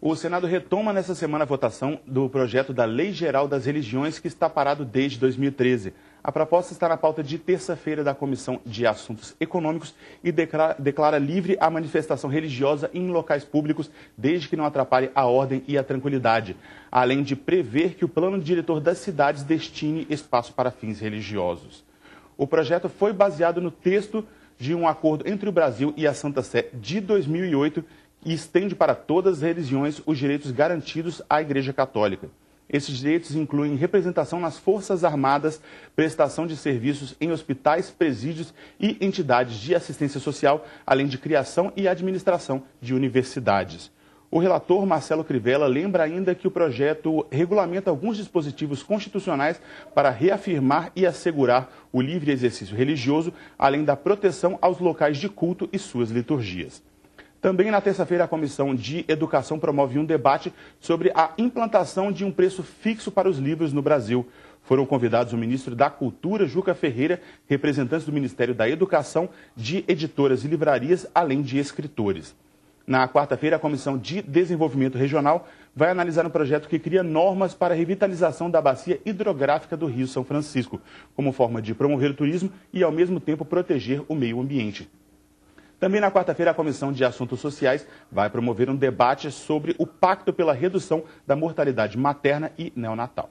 O Senado retoma nessa semana a votação do projeto da Lei Geral das Religiões, que está parado desde 2013. A proposta está na pauta de terça-feira da Comissão de Assuntos Econômicos e declara, declara, livre a manifestação religiosa em locais públicos, desde que não atrapalhe a ordem e a tranquilidade, além de prever que o plano diretor das cidades destine espaço para fins religiosos. O projeto foi baseado no texto de um acordo entre o Brasil e a Santa Sé de 2008 e estende para todas as religiões os direitos garantidos à Igreja Católica. Esses direitos incluem representação nas Forças Armadas, prestação de serviços em hospitais, presídios e entidades de assistência social, além de criação e administração de universidades. O relator Marcelo Crivella lembra ainda que o projeto regulamenta alguns dispositivos constitucionais para reafirmar e assegurar o livre exercício religioso, além da proteção aos locais de culto e suas liturgias. Também na terça-feira, a Comissão de Educação promove um debate sobre a implantação de um preço fixo para os livros no Brasil. Foram convidados o ministro da Cultura, Juca Ferreira, representantes do Ministério da Educação, de editoras e livrarias, além de escritores. Na quarta-feira, a Comissão de Desenvolvimento Regional vai analisar um projeto que cria normas para a revitalização da bacia hidrográfica do Rio São Francisco, como forma de promover o turismo e, ao mesmo tempo, proteger o meio ambiente. Também na quarta-feira, a Comissão de Assuntos Sociais vai promover um debate sobre o Pacto pela Redução da Mortalidade Materna e Neonatal.